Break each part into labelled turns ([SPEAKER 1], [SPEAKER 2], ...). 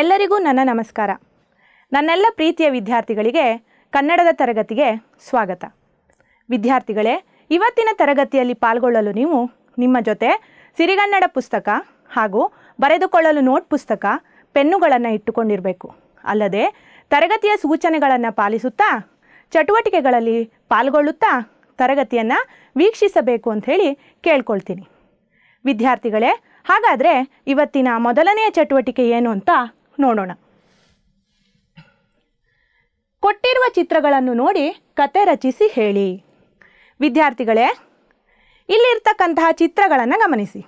[SPEAKER 1] ಎಲ್ಲರಿಗೂ ನನ್ನ ನಮಸ್ಕಾರ ನನ್ನೆಲ್ಲ ಪ್ರೀತಿಯ ವಿದ್ಯಾರ್ಥಿಗಳಿಗೆ ಕನ್ನಡದ ತರಗತಿಗೆ ಸ್ವಾಗತ ವಿದ್ಯಾರ್ಥಿಗಳೇ ಇವತ್ತಿನ ತರಗತಿಯಲ್ಲಿ ಪಾಲ್ಗೊಳ್ಳಲು ನೀವು ನಿಮ್ಮ ಜೊತೆ ಸಿರಿಗನ್ನಡ ಪುಸ್ತಕ ಹಾಗೂ ಬರೆದುಕೊಳ್ಳಲು ನೋಟ್ ಪುಸ್ತಕ ಪೆನ್ನುಗಳನ್ನು ಇಟ್ಟುಕೊಂಡಿರಬೇಕು ಅಲ್ಲದೆ ತರಗತಿಯ ಸೂಚನೆಗಳನ್ನು ಪಾಲಿಸುತ್ತಾ ಚಟುವಟಿಕೆಗಳಲ್ಲಿ ಪಾಲ್ಗೊಳ್ಳುತ್ತಾ ತರಗತಿಯನ್ನು ವೀಕ್ಷಿಸಬೇಕು ಅಂಥೇಳಿ ಕೇಳ್ಕೊಳ್ತೀನಿ ವಿದ್ಯಾರ್ಥಿಗಳೇ ಹಾಗಾದರೆ ಇವತ್ತಿನ ಮೊದಲನೆಯ ಚಟುವಟಿಕೆ ಏನು ಅಂತ ನೋಡೋಣ ಕೊಟ್ಟಿರುವ ಚಿತ್ರಗಳನ್ನು ನೋಡಿ ಕತೆ ರಚಿಸಿ ಹೇಳಿ ವಿದ್ಯಾರ್ಥಿಗಳೇ ಇಲ್ಲಿರ್ತಕ್ಕಂತಹ ಚಿತ್ರಗಳನ್ನು ಗಮನಿಸಿ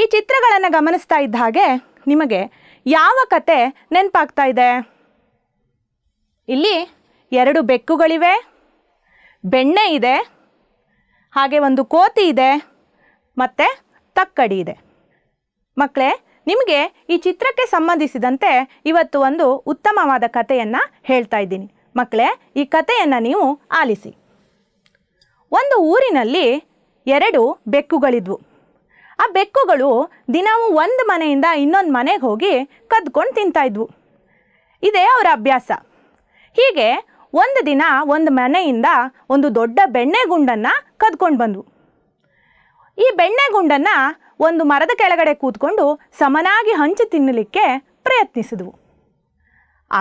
[SPEAKER 1] ಈ ಚಿತ್ರಗಳನ್ನು ಗಮನಿಸ್ತಾ ಇದ್ದ ಹಾಗೆ ನಿಮಗೆ ಯಾವ ಕತೆ ನೆನಪಾಗ್ತಾ ಇದೆ ಇಲ್ಲಿ ಎರಡು ಬೆಕ್ಕುಗಳಿವೆ ಬೆಣ್ಣೆ ಇದೆ ಹಾಗೆ ಒಂದು ಕೋತಿ ಇದೆ ಮತ್ತು ತಕ್ಕಡಿ ಇದೆ ಮಕ್ಕಳೇ ನಿಮಗೆ ಈ ಚಿತ್ರಕ್ಕೆ ಸಂಬಂಧಿಸಿದಂತೆ ಇವತ್ತು ಒಂದು ಉತ್ತಮವಾದ ಕಥೆಯನ್ನು ಹೇಳ್ತಾ ಇದ್ದೀನಿ ಮಕ್ಕಳೇ ಈ ಕಥೆಯನ್ನು ನೀವು ಆಲಿಸಿ ಒಂದು ಊರಿನಲ್ಲಿ ಎರಡು ಬೆಕ್ಕುಗಳಿದ್ವು ಆ ಬೆಕ್ಕುಗಳು ದಿನವೂ ಒಂದು ಮನೆಯಿಂದ ಇನ್ನೊಂದು ಮನೆಗೆ ಹೋಗಿ ಕದ್ಕೊಂಡು ತಿಂತಾಯಿದ್ವು ಇದೇ ಅವರ ಅಭ್ಯಾಸ ಹೀಗೆ ಒಂದು ದಿನ ಒಂದು ಮನೆಯಿಂದ ಒಂದು ದೊಡ್ಡ ಬೆಣ್ಣೆ ಗುಂಡನ್ನು ಕದ್ಕೊಂಡು ಬಂದ್ವು ಈ ಬೆಣ್ಣೆ ಗುಂಡನ್ನು ಒಂದು ಮರದ ಕೆಳಗಡೆ ಕೂತ್ಕೊಂಡು ಸಮನಾಗಿ ಹಂಚಿ ತಿನ್ನಲಿಕ್ಕೆ ಪ್ರಯತ್ನಿಸಿದವು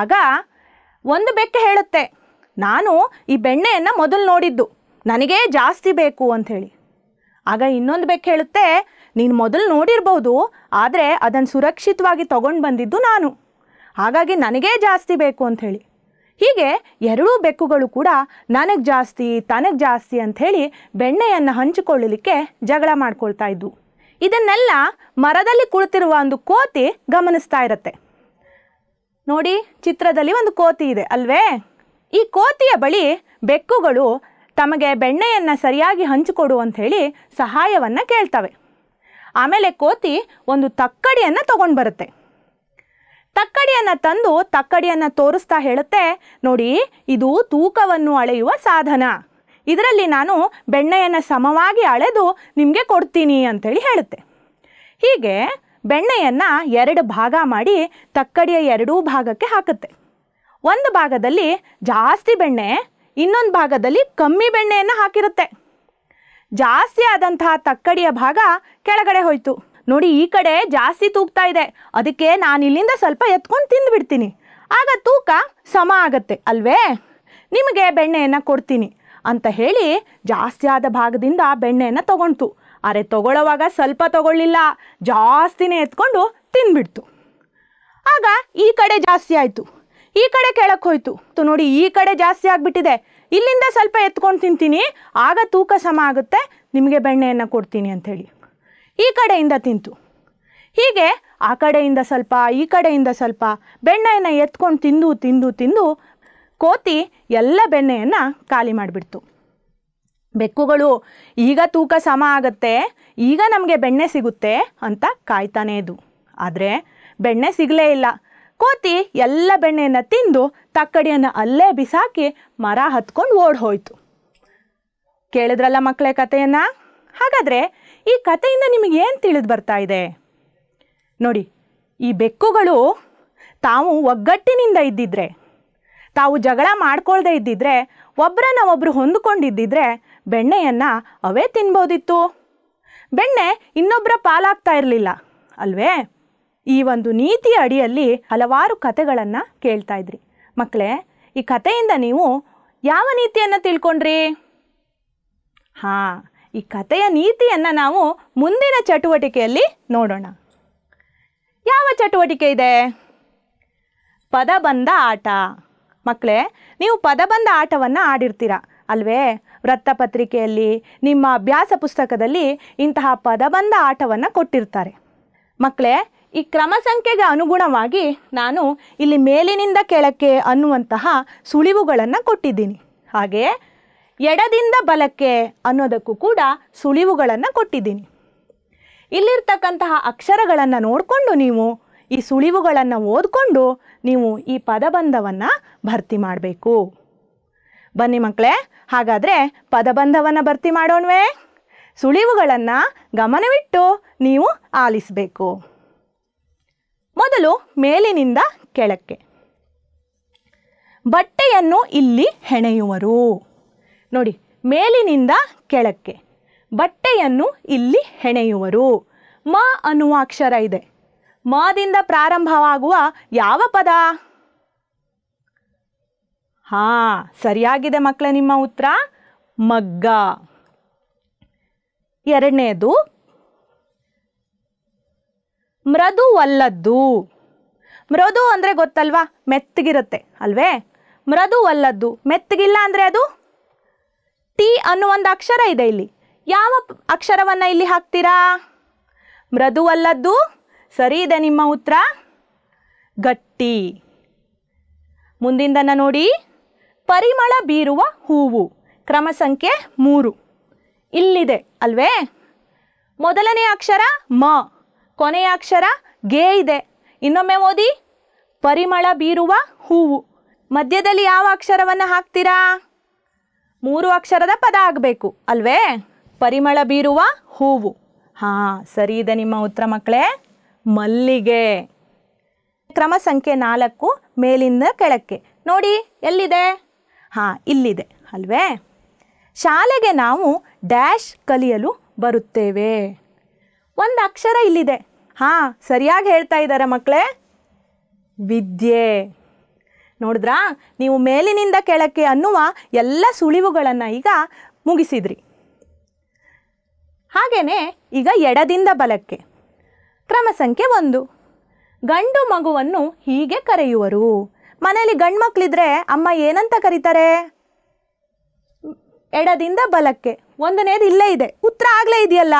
[SPEAKER 1] ಆಗ ಒಂದು ಬೆಕ್ಕೆ ಹೇಳುತ್ತೆ ನಾನು ಈ ಬೆಣ್ಣೆಯನ್ನು ಮೊದಲು ನೋಡಿದ್ದು ನನಗೇ ಜಾಸ್ತಿ ಬೇಕು ಅಂಥೇಳಿ ಆಗ ಇನ್ನೊಂದು ಬೆಕ್ಕೆ ಹೇಳುತ್ತೆ ನೀನು ಮೊದಲು ನೋಡಿರ್ಬೋದು ಆದರೆ ಅದನ್ನು ಸುರಕ್ಷಿತವಾಗಿ ತೊಗೊಂಡು ಬಂದಿದ್ದು ನಾನು ಹಾಗಾಗಿ ನನಗೇ ಜಾಸ್ತಿ ಬೇಕು ಅಂಥೇಳಿ ಹೀಗೆ ಎರಡೂ ಬೆಕ್ಕುಗಳು ಕೂಡ ನನಗೆ ಜಾಸ್ತಿ ತನಗೆ ಜಾಸ್ತಿ ಅಂಥೇಳಿ ಬೆಣ್ಣೆಯನ್ನು ಹಂಚಿಕೊಳ್ಳಲಿಕ್ಕೆ ಜಗಳ ಮಾಡ್ಕೊಳ್ತಾ ಇದ್ವು ಇದನ್ನೆಲ್ಲ ಮರದಲ್ಲಿ ಕುಳಿತಿರುವ ಒಂದು ಕೋತಿ ಗಮನಿಸ್ತಾ ಇರತ್ತೆ ನೋಡಿ ಚಿತ್ರದಲ್ಲಿ ಒಂದು ಕೋತಿ ಇದೆ ಅಲ್ವೇ ಈ ಕೋತಿಯ ಬಳಿ ಬೆಕ್ಕುಗಳು ತಮಗೆ ಬೆಣ್ಣೆಯನ್ನು ಸರಿಯಾಗಿ ಹಂಚಿಕೊಡು ಅಂಥೇಳಿ ಸಹಾಯವನ್ನು ಕೇಳ್ತವೆ ಆಮೇಲೆ ಕೋತಿ ಒಂದು ತಕ್ಕಡಿಯನ್ನು ತಗೊಂಡು ಬರುತ್ತೆ ತಕ್ಕಡಿಯನ್ನು ತಂದು ತಕ್ಕಡಿಯನ್ನು ತೋರಿಸ್ತಾ ಹೇಳುತ್ತೆ ನೋಡಿ ಇದು ತೂಕವನ್ನು ಅಳೆಯುವ ಸಾಧನ ಇದರಲ್ಲಿ ನಾನು ಬೆಣ್ಣೆಯನ್ನು ಸಮವಾಗಿ ಅಳೆದು ನಿಮಗೆ ಕೊಡ್ತೀನಿ ಅಂತೇಳಿ ಹೇಳುತ್ತೆ ಹೀಗೆ ಬೆಣ್ಣೆಯನ್ನು ಎರಡು ಭಾಗ ಮಾಡಿ ತಕ್ಕಡಿಯ ಎರಡೂ ಭಾಗಕ್ಕೆ ಹಾಕುತ್ತೆ ಒಂದು ಭಾಗದಲ್ಲಿ ಜಾಸ್ತಿ ಬೆಣ್ಣೆ ಇನ್ನೊಂದು ಭಾಗದಲ್ಲಿ ಕಮ್ಮಿ ಬೆಣ್ಣೆಯನ್ನು ಹಾಕಿರುತ್ತೆ ಜಾಸ್ತಿ ಆದಂತಹ ತಕ್ಕಡಿಯ ಭಾಗ ಕೆಳಗಡೆ ಹೋಯಿತು ನೋಡಿ ಈ ಕಡೆ ಜಾಸ್ತಿ ತೂಗ್ತಾ ಇದೆ ಅದಕ್ಕೆ ನಾನು ಇಲ್ಲಿಂದ ಸ್ವಲ್ಪ ಎತ್ಕೊಂಡು ತಿಂದುಬಿಡ್ತೀನಿ ಆಗ ತೂಕ ಸಮ ಆಗತ್ತೆ ಅಲ್ವೇ ನಿಮಗೆ ಬೆಣ್ಣೆಯನ್ನು ಕೊಡ್ತೀನಿ ಅಂತ ಹೇಳಿ ಜಾಸ್ತಿ ಆದ ಭಾಗದಿಂದ ಬೆಣ್ಣೆಯನ್ನು ತಗೊಳ್ತು ಅರೆ ತಗೊಳ್ಳೋವಾಗ ಸ್ವಲ್ಪ ತಗೊಳ್ಳಿಲ್ಲ ಜಾಸ್ತಿನೇ ಎತ್ಕೊಂಡು ತಿಂದ್ಬಿಡ್ತು ಆಗ ಈ ಕಡೆ ಜಾಸ್ತಿ ಆಯಿತು ಈ ಕಡೆ ಕೆಳಕ್ಕೆ ಹೋಯ್ತು ನೋಡಿ ಈ ಕಡೆ ಜಾಸ್ತಿ ಆಗಿಬಿಟ್ಟಿದೆ ಇಲ್ಲಿಂದ ಸ್ವಲ್ಪ ಎತ್ಕೊಂಡು ತಿಂತೀನಿ ಆಗ ತೂಕ ಸಮ ಆಗುತ್ತೆ ನಿಮಗೆ ಬೆಣ್ಣೆಯನ್ನು ಕೊಡ್ತೀನಿ ಅಂಥೇಳಿ ಈ ಕಡೆಯಿಂದ ತಿಂತು ಹೀಗೆ ಆ ಕಡೆಯಿಂದ ಸ್ವಲ್ಪ ಈ ಕಡೆಯಿಂದ ಸ್ವಲ್ಪ ಬೆಣ್ಣೆಯನ್ನು ಎತ್ಕೊಂಡು ತಿಂದು ತಿಂದು ತಿಂದು ಕೋತಿ ಎಲ್ಲ ಬೆಣ್ಣೆಯನ್ನು ಖಾಲಿ ಮಾಡಿಬಿಡ್ತು ಬೆಕ್ಕುಗಳು ಈಗ ತೂಕ ಸಮ ಆಗುತ್ತೆ ಈಗ ನಮಗೆ ಬೆಣ್ಣೆ ಸಿಗುತ್ತೆ ಅಂತ ಕಾಯ್ತಾನೇ ಇದು ಆದರೆ ಬೆಣ್ಣೆ ಸಿಗಲೇ ಇಲ್ಲ ಕೋತಿ ಎಲ್ಲ ಬೆಣ್ಣೆಯನ್ನು ತಿಂದು ತಕ್ಕಡಿಯನ್ನು ಅಲ್ಲೇ ಬಿಸಾಕಿ ಮರ ಹತ್ಕೊಂಡು ಓಡ್ ಹೋಯಿತು ಕೇಳಿದ್ರಲ್ಲ ಮಕ್ಕಳೇ ಕಥೆಯನ್ನು ಹಾಗಾದರೆ ಈ ಕಥೆಯಿಂದ ನಿಮಗೆ ಏನು ತಿಳಿದು ಬರ್ತಾ ಇದೆ ನೋಡಿ ಈ ಬೆಕ್ಕುಗಳು ತಾವು ಒಗ್ಗಟ್ಟಿನಿಂದ ಇದ್ದಿದ್ರೆ ತಾವು ಜಗಳ ಮಾಡ್ಕೊಳ್ದೇ ಇದ್ದಿದ್ರೆ ಒಬ್ಬರನ್ನ ಒಬ್ಬರು ಹೊಂದ್ಕೊಂಡಿದ್ದಿದ್ರೆ ಬೆಣ್ಣೆಯನ್ನು ಅವೇ ತಿನ್ಬೋದಿತ್ತು ಬೆಣ್ಣೆ ಇನ್ನೊಬ್ಬರ ಪಾಲಾಗ್ತಾ ಇರಲಿಲ್ಲ ಅಲ್ವೇ ಈ ಒಂದು ನೀತಿ ಅಡಿಯಲ್ಲಿ ಹಲವಾರು ಕಥೆಗಳನ್ನು ಕೇಳ್ತಾ ಇದ್ರಿ ಮಕ್ಕಳೇ ಈ ಕಥೆಯಿಂದ ನೀವು ಯಾವ ನೀತಿಯನ್ನು ತಿಳ್ಕೊಂಡ್ರಿ ಹಾಂ ಈ ಕಥೆಯ ನೀತಿಯನ್ನು ನಾವು ಮುಂದಿನ ಚಟುವಟಿಕೆಯಲ್ಲಿ ನೋಡೋಣ ಯಾವ ಚಟುವಟಿಕೆ ಇದೆ ಪದಬಂಧ ಆಟ ಮಕ್ಕಳೇ ನೀವು ಪದಬಂಧ ಆಟವನ್ನು ಆಡಿರ್ತೀರ ಅಲ್ವೇ ವೃತ್ತಪತ್ರಿಕೆಯಲ್ಲಿ ನಿಮ್ಮ ಅಭ್ಯಾಸ ಪುಸ್ತಕದಲ್ಲಿ ಇಂತಹ ಪದಬಂಧ ಆಟವನ್ನು ಕೊಟ್ಟಿರ್ತಾರೆ ಮಕ್ಕಳೇ ಈ ಕ್ರಮ ಸಂಖ್ಯೆಗೆ ಅನುಗುಣವಾಗಿ ನಾನು ಇಲ್ಲಿ ಮೇಲಿನಿಂದ ಕೆಳಕ್ಕೆ ಅನ್ನುವಂತಹ ಸುಳಿವುಗಳನ್ನು ಕೊಟ್ಟಿದ್ದೀನಿ ಹಾಗೆಯೇ ಎಡದಿಂದ ಬಲಕ್ಕೆ ಅನ್ನೋದಕ್ಕೂ ಕೂಡ ಸುಳಿವುಗಳನ್ನು ಕೊಟ್ಟಿದ್ದೀನಿ ಇಲ್ಲಿರ್ತಕ್ಕಂತಹ ಅಕ್ಷರಗಳನ್ನು ನೋಡಿಕೊಂಡು ನೀವು ಈ ಸುಳಿವುಗಳನ್ನು ಓದಿಕೊಂಡು ನೀವು ಈ ಪದಬಂಧವನ್ನು ಭರ್ತಿ ಮಾಡಬೇಕು ಬನ್ನಿ ಮಕ್ಕಳೇ ಹಾಗಾದರೆ ಪದಬಂಧವನ್ನು ಭರ್ತಿ ಮಾಡೋಣವೆ ಸುಳಿವುಗಳನ್ನು ಗಮನವಿಟ್ಟು ನೀವು ಆಲಿಸಬೇಕು ಮೊದಲು ಮೇಲಿನಿಂದ ಕೆಳಕ್ಕೆ ಬಟ್ಟೆಯನ್ನು ಇಲ್ಲಿ ಹೆಣೆಯುವರು ನೋಡಿ ಮೇಲಿನಿಂದ ಕೆಳಕ್ಕೆ ಬಟ್ಟೆಯನ್ನು ಇಲ್ಲಿ ಹೆಣೆಯುವರು ಮ ಅನ್ನುವ ಅಕ್ಷರ ಇದೆ ಮದಿಂದ ಪ್ರಾರಂಭವಾಗುವ ಯಾವ ಪದ ಹಾ ಸರಿಯಾಗಿದೆ ಮಕ್ಕಳ ನಿಮ್ಮ ಉತ್ತರ ಮಗ್ಗ ಎರಡನೇದು ಮೃದುವಲ್ಲದ್ದು ಮೃದು ಅಂದರೆ ಗೊತ್ತಲ್ವಾ ಮೆತ್ತಗಿರುತ್ತೆ ಅಲ್ವೇ ಮೃದುವಲ್ಲದ್ದು ಮೆತ್ತಗಿಲ್ಲ ಅಂದರೆ ಅದು ಟಿ ಅನ್ನೋ ಒಂದು ಅಕ್ಷರ ಇದೆ ಇಲ್ಲಿ ಯಾವ ಅಕ್ಷರವನ್ನು ಇಲ್ಲಿ ಹಾಕ್ತೀರಾ ಮೃದುವಲ್ಲದ್ದು ಸರಿ ಇದೆ ನಿಮ್ಮ ಉತ್ತರ ಗಟ್ಟಿ ಮುಂದಿಂದನ ನೋಡಿ ಪರಿಮಳ ಬೀರುವ ಹೂವು ಕ್ರಮ ಸಂಖ್ಯೆ ಮೂರು ಇಲ್ಲಿದೆ ಅಲ್ವೇ ಮೊದಲನೇ ಅಕ್ಷರ ಮ ಕೊನೆಯ ಅಕ್ಷರ ಗೆ ಇದೆ ಇನ್ನೊಮ್ಮೆ ಓದಿ ಪರಿಮಳ ಬೀರುವ ಹೂವು ಮಧ್ಯದಲ್ಲಿ ಯಾವ ಅಕ್ಷರವನ್ನು ಹಾಕ್ತೀರಾ ಮೂರು ಅಕ್ಷರದ ಪದ ಆಗಬೇಕು ಅಲ್ವೇ ಪರಿಮಳ ಬೀರುವ ಹೂವು ಹಾಂ ಸರಿ ಇದೆ ನಿಮ್ಮ ಉತ್ತರ ಮಕ್ಕಳೇ ಮಲ್ಲಿಗೆ ಕ್ರಮ ಸಂಖ್ಯೆ ನಾಲ್ಕು ಮೇಲಿಂದ ಕೆಳಕ್ಕೆ ನೋಡಿ ಎಲ್ಲಿದೆ ಹಾಂ ಇಲ್ಲಿದೆ ಅಲ್ವೇ ಶಾಲೆಗೆ ನಾವು ಡ್ಯಾಶ್ ಕಲಿಯಲು ಬರುತ್ತೇವೆ ಒಂದು ಅಕ್ಷರ ಇಲ್ಲಿದೆ ಹಾಂ ಸರಿಯಾಗಿ ಹೇಳ್ತಾ ಇದ್ದಾರೆ ಮಕ್ಕಳೇ ವಿದ್ಯೆ ನೋಡಿದ್ರಾ ನೀವು ಮೇಲಿನಿಂದ ಕೆಳಕ್ಕೆ ಅನ್ನುವ ಎಲ್ಲ ಸುಳಿವುಗಳನ್ನು ಈಗ ಮುಗಿಸಿದ್ರಿ ಹಾಗೆಯೇ ಈಗ ಎಡದಿಂದ ಬಲಕ್ಕೆ ಕ್ರಮ ಸಂಖ್ಯೆ ಒಂದು ಗಂಡು ಮಗುವನ್ನು ಹೀಗೆ ಕರೆಯುವರು ಮನೆಯಲ್ಲಿ ಗಂಡು ಮಕ್ಕಳಿದ್ರೆ ಅಮ್ಮ ಏನಂತ ಕರೀತಾರೆ ಎಡದಿಂದ ಬಲಕ್ಕೆ ಒಂದನೇದು ಇಲ್ಲೇ ಇದೆ ಉತ್ತರ ಆಗಲೇ ಇದೆಯಲ್ಲ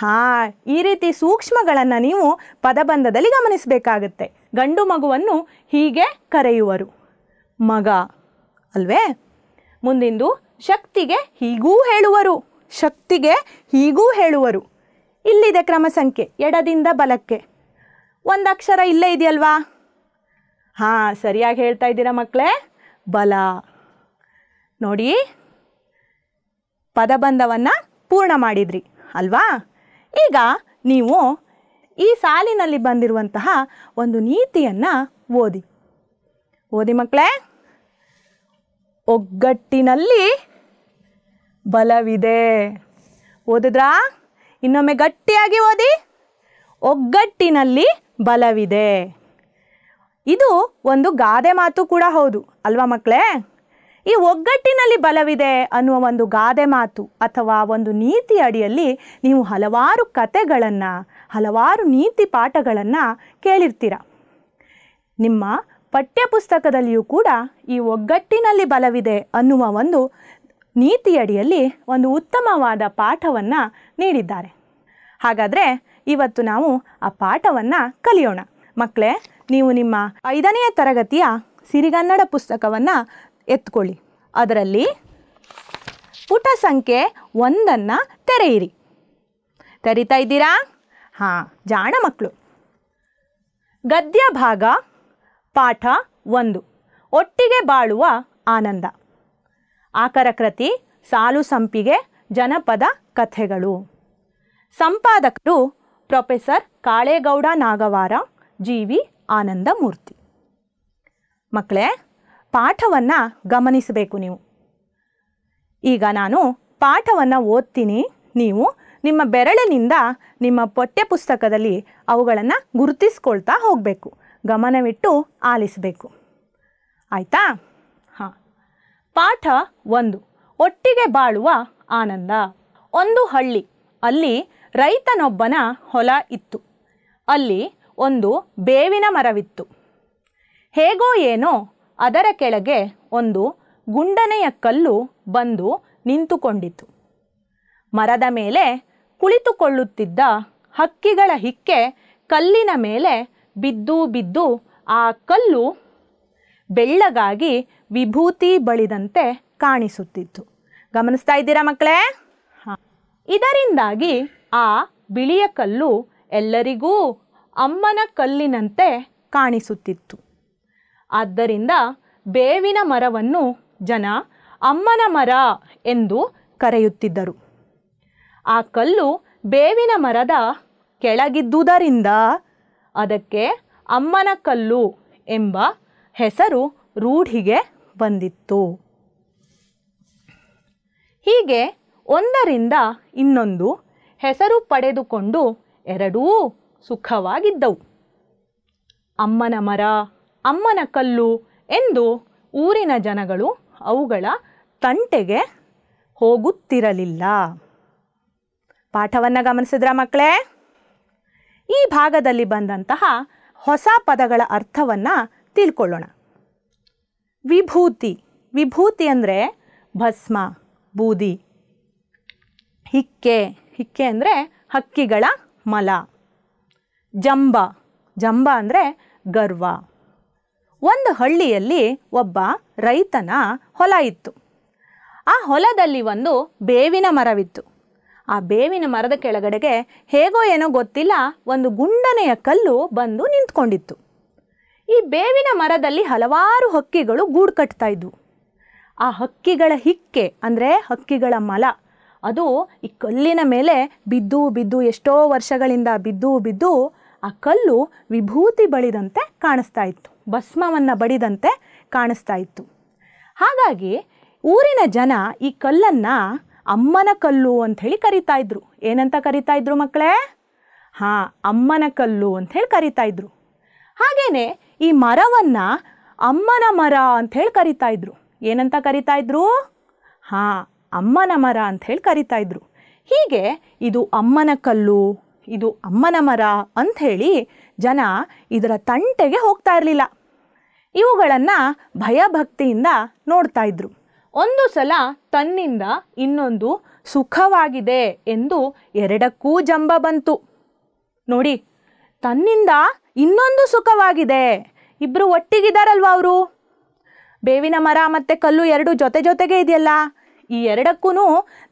[SPEAKER 1] ಹಾಂ ಈ ರೀತಿ ಸೂಕ್ಷ್ಮಗಳನ್ನು ನೀವು ಪದಬಂಧದಲ್ಲಿ ಗಮನಿಸಬೇಕಾಗುತ್ತೆ ಗಂಡು ಮಗುವನ್ನು ಹೀಗೆ ಕರೆಯುವರು ಮಗ ಅಲ್ವೇ ಮುಂದಿಂದು ಶಕ್ತಿಗೆ ಹೀಗೂ ಹೇಳುವರು ಶಕ್ತಿಗೆ ಹೀಗೂ ಹೇಳುವರು ಇಲ್ಲಿದೆ ಕ್ರಮ ಸಂಖ್ಯೆ ಎಡದಿಂದ ಬಲಕ್ಕೆ ಒಂದು ಅಕ್ಷರ ಇಲ್ಲೇ ಇದೆಯಲ್ವಾ ಹಾಂ ಸರಿಯಾಗಿ ಹೇಳ್ತಾ ಇದ್ದೀರಾ ಮಕ್ಕಳೇ ಬಲ ನೋಡಿ ಪದಬಂಧವನ್ನು ಪೂರ್ಣ ಮಾಡಿದ್ರಿ ಅಲ್ವಾ ಈಗ ನೀವು ಈ ಸಾಲಿನಲ್ಲಿ ಬಂದಿರುವಂತಹ ಒಂದು ನೀತಿಯನ್ನು ಓದಿ ಓದಿ ಮಕ್ಕಳೇ ಒಗ್ಗಟ್ಟಿನಲ್ಲಿ ಬಲವಿದೆ ಓದಿದ್ರಾ ಇನ್ನೊಮ್ಮೆ ಗಟ್ಟಿಯಾಗಿ ಓದಿ ಒಗ್ಗಟ್ಟಿನಲ್ಲಿ ಬಲವಿದೆ ಇದು ಒಂದು ಗಾದೆ ಮಾತು ಕೂಡ ಹೌದು ಅಲ್ವಾ ಮಕ್ಕಳೇ ಈ ಒಗ್ಗಟ್ಟಿನಲ್ಲಿ ಬಲವಿದೆ ಅನ್ನುವ ಒಂದು ಗಾದೆ ಮಾತು ಅಥವಾ ಒಂದು ನೀತಿ ಅಡಿಯಲ್ಲಿ ನೀವು ಹಲವಾರು ಕತೆಗಳನ್ನು ಹಲವಾರು ನೀತಿ ಪಾಠಗಳನ್ನು ಕೇಳಿರ್ತೀರ ನಿಮ್ಮ ಪಠ್ಯಪುಸ್ತಕದಲ್ಲಿಯೂ ಕೂಡ ಈ ಒಗ್ಗಟ್ಟಿನಲ್ಲಿ ಬಲವಿದೆ ಅನ್ನುವ ಒಂದು ನೀತಿಯಡಿಯಲ್ಲಿ ಒಂದು ಉತ್ತಮವಾದ ಪಾಠವನ್ನು ನೀಡಿದ್ದಾರೆ ಹಾಗಾದರೆ ಇವತ್ತು ನಾವು ಆ ಪಾಠವನ್ನು ಕಲಿಯೋಣ ಮಕ್ಕಳೇ ನೀವು ನಿಮ್ಮ ಐದನೆಯ ತರಗತಿಯ ಸಿರಿಗನ್ನಡ ಪುಸ್ತಕವನ್ನು ಎತ್ಕೊಳ್ಳಿ ಅದರಲ್ಲಿ ಪುಟ ಸಂಖ್ಯೆ ಒಂದನ್ನು ತೆರೆಯಿರಿ ತೆರಿತಾ ಇದ್ದೀರಾ ಹಾಂ ಜಾಣ ಮಕ್ಕಳು ಗದ್ಯ ಭಾಗ ಪಾಠ ಒಂದು ಒಟ್ಟಿಗೆ ಬಾಳುವ ಆನಂದ ಆಕರ ಕೃತಿ ಸಾಲು ಸಂಪಿಗೆ ಜನಪದ ಕಥೆಗಳು ಸಂಪಾದಕರು professor Kalegowda Nagavara G V Anandamurthy ಮಕ್ಕಳೇ ಪಾಠವನ್ನು ಗಮನಿಸಬೇಕು ನೀವು ಈಗ ನಾನು ಪಾಠವನ್ನು ಓದ್ತೀನಿ ನೀವು ನಿಮ್ಮ ಬೆರಳಿನಿಂದ ನಿಮ್ಮ ಪಠ್ಯಪುಸ್ತಕದಲ್ಲಿ ಅವುಗಳನ್ನು ಗುರುತಿಸ್ಕೊಳ್ತಾ ಹೋಗಬೇಕು ಗಮನವಿಟ್ಟು ಆಲಿಸಬೇಕು ಆಯಿತಾ ಹಾಂ ಪಾಠ ಒಂದು ಒಟ್ಟಿಗೆ ಬಾಳುವ ಆನಂದ ಒಂದು ಹಳ್ಳಿ ಅಲ್ಲಿ ರೈತನೊಬ್ಬನ ಹೊಲ ಇತ್ತು ಅಲ್ಲಿ ಒಂದು ಬೇವಿನ ಮರವಿತ್ತು ಹೇಗೋ ಏನೋ ಅದರ ಕೆಳಗೆ ಒಂದು ಗುಂಡನೆಯ ಕಲ್ಲು ಬಂದು ನಿಂತುಕೊಂಡಿತು ಮರದ ಮೇಲೆ ಕುಳಿತುಕೊಳ್ಳುತ್ತಿದ್ದ ಹಕ್ಕಿಗಳ ಹಿಕ್ಕೆ ಕಲ್ಲಿನ ಮೇಲೆ ಬಿದ್ದು ಬಿದ್ದು ಆ ಕಲ್ಲು ಬೆಳ್ಳಗಾಗಿ ವಿಭೂತಿ ಬಳಿದಂತೆ ಕಾಣಿಸುತ್ತಿತ್ತು ಗಮನಿಸ್ತಾ ಇದ್ದೀರಾ ಮಕ್ಕಳೇ ಇದರಿಂದಾಗಿ ಆ ಬಿಳಿಯ ಕಲ್ಲು ಎಲ್ಲರಿಗೂ ಅಮ್ಮನ ಕಲ್ಲಿನಂತೆ ಕಾಣಿಸುತ್ತಿತ್ತು ಆದ್ದರಿಂದ ಬೇವಿನ ಮರವನ್ನು ಜನ ಅಮ್ಮನ ಮರ ಎಂದು ಕರೆಯುತ್ತಿದ್ದರು ಆ ಕಲ್ಲು ಬೇವಿನ ಮರದ ಕೆಳಗಿದ್ದುದರಿಂದ ಅದಕ್ಕೆ ಅಮ್ಮನ ಕಲ್ಲು ಎಂಬ ಹೆಸರು ರೂಢಿಗೆ ಬಂದಿತ್ತು ಹೀಗೆ ಒಂದರಿಂದ ಇನ್ನೊಂದು ಹೆಸರು ಪಡೆದುಕೊಂಡು ಎರಡೂ ಸುಖವಾಗಿದ್ದವು ಅಮ್ಮನ ಮರ ಅಮ್ಮನ ಕಲ್ಲು ಎಂದು ಊರಿನ ಜನಗಳು ಅವುಗಳ ತಂಟೆಗೆ ಹೋಗುತ್ತಿರಲಿಲ್ಲ ಪಾಠವನ್ನು ಗಮನಿಸಿದ್ರ ಮಕ್ಕಳೇ ಈ ಭಾಗದಲ್ಲಿ ಬಂದಂತಹ ಹೊಸ ಪದಗಳ ಅರ್ಥವನ್ನು ತಿಳ್ಕೊಳ್ಳೋಣ ವಿಭೂತಿ ವಿಭೂತಿ ಅಂದರೆ ಭಸ್ಮ ಬೂದಿ ಹಿಕ್ಕೆ ಹಿಕ್ಕೆ ಅಂದರೆ ಹಕ್ಕಿಗಳ ಮಲ ಜಂಬ ಜಂಬ ಅಂದರೆ ಗರ್ವ ಒಂದು ಹಳ್ಳಿಯಲ್ಲಿ ಒಬ್ಬ ರೈತನ ಹೊಲ ಇತ್ತು ಆ ಹೊಲದಲ್ಲಿ ಒಂದು ಬೇವಿನ ಮರವಿತ್ತು ಆ ಬೇವಿನ ಮರದ ಕೆಳಗಡೆಗೆ ಹೇಗೋ ಏನೋ ಗೊತ್ತಿಲ್ಲ ಒಂದು ಗುಂಡನೆಯ ಕಲ್ಲು ಬಂದು ನಿಂತ್ಕೊಂಡಿತ್ತು ಈ ಬೇವಿನ ಮರದಲ್ಲಿ ಹಲವಾರು ಹಕ್ಕಿಗಳು ಗೂಡು ಕಟ್ತಾ ಇದ್ವು ಆ ಹಕ್ಕಿಗಳ ಹಿಕ್ಕೆ ಅಂದರೆ ಹಕ್ಕಿಗಳ ಮಲ ಅದು ಈ ಕಲ್ಲಿನ ಮೇಲೆ ಬಿದ್ದು ಬಿದ್ದು ಎಷ್ಟೋ ವರ್ಷಗಳಿಂದ ಬಿದ್ದು ಬಿದ್ದು ಆ ಕಲ್ಲು ವಿಭೂತಿ ಬಳಿದಂತೆ ಕಾಣಿಸ್ತಾ ಇತ್ತು ಭಸ್ಮವನ್ನು ಬಡಿದಂತೆ ಕಾಣಿಸ್ತಾ ಇತ್ತು ಹಾಗಾಗಿ ಊರಿನ ಜನ ಈ ಕಲ್ಲನ್ನು ಅಮ್ಮನ ಕಲ್ಲು ಅಂಥೇಳಿ ಕರಿತಾ ಇದ್ರು ಏನಂತ ಕರಿತಾ ಇದ್ರು ಮಕ್ಕಳೇ ಹಾಂ ಅಮ್ಮನ ಕಲ್ಲು ಅಂಥೇಳಿ ಕರಿತಾ ಇದ್ರು ಹಾಗೇನೆ ಈ ಮರವನ್ನು ಅಮ್ಮನ ಮರ ಅಂಥೇಳಿ ಕರಿತಾ ಇದ್ರು ಏನಂತ ಕರಿತಾ ಇದ್ರು ಹಾಂ ಅಮ್ಮನ ಮರ ಅಂಥೇಳಿ ಕರಿತಾ ಇದ್ರು ಹೀಗೆ ಇದು ಅಮ್ಮನ ಕಲ್ಲು ಇದು ಅಮ್ಮನ ಮರ ಹೇಳಿ ಜನ ಇದರ ತಂಟೆಗೆ ಹೋಗ್ತಾ ಇರಲಿಲ್ಲ ಇವುಗಳನ್ನು ಭಯಭಕ್ತಿಯಿಂದ ನೋಡ್ತಾ ಇದ್ರು ಒಂದು ಸಲ ತನ್ನಿಂದ ಇನ್ನೊಂದು ಸುಖವಾಗಿದೆ ಎಂದು ಎರಡಕ್ಕೂ ಜಂಬ ಬಂತು ನೋಡಿ ತನ್ನಿಂದ ಇನ್ನೊಂದು ಸುಖವಾಗಿದೆ ಇಬ್ಬರು ಒಟ್ಟಿಗಿದ್ದಾರಲ್ವ ಅವರು ಬೇವಿನ ಮರ ಮತ್ತು ಕಲ್ಲು ಎರಡು ಜೊತೆ ಜೊತೆಗೆ ಇದೆಯಲ್ಲ ಈ ಎರಡಕ್ಕೂ